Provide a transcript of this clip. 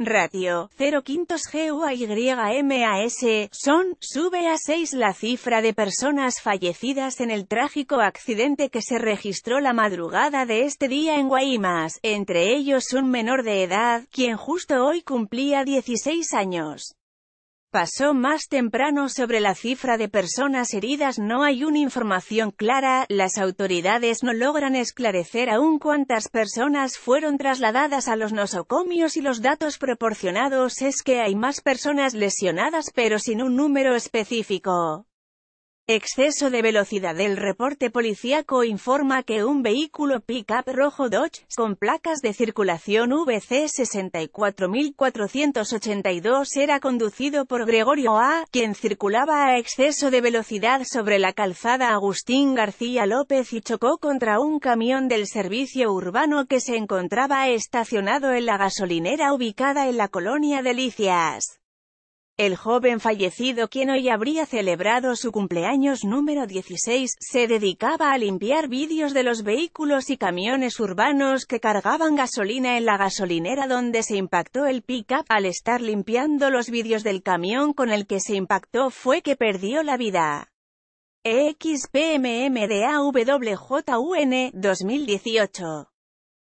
Ratio, 0.5 quintos GUAYMAS, son, sube a 6 la cifra de personas fallecidas en el trágico accidente que se registró la madrugada de este día en Guaymas, entre ellos un menor de edad, quien justo hoy cumplía 16 años pasó más temprano sobre la cifra de personas heridas no hay una información clara, las autoridades no logran esclarecer aún cuántas personas fueron trasladadas a los nosocomios y los datos proporcionados es que hay más personas lesionadas pero sin un número específico. Exceso de velocidad El reporte policíaco informa que un vehículo pick-up rojo Dodge, con placas de circulación VC 64482 era conducido por Gregorio A., quien circulaba a exceso de velocidad sobre la calzada Agustín García López y chocó contra un camión del servicio urbano que se encontraba estacionado en la gasolinera ubicada en la colonia Delicias. El joven fallecido quien hoy habría celebrado su cumpleaños número 16, se dedicaba a limpiar vídeos de los vehículos y camiones urbanos que cargaban gasolina en la gasolinera donde se impactó el pick-up. Al estar limpiando los vídeos del camión con el que se impactó fue que perdió la vida. EXPMMDAWJUN, 2018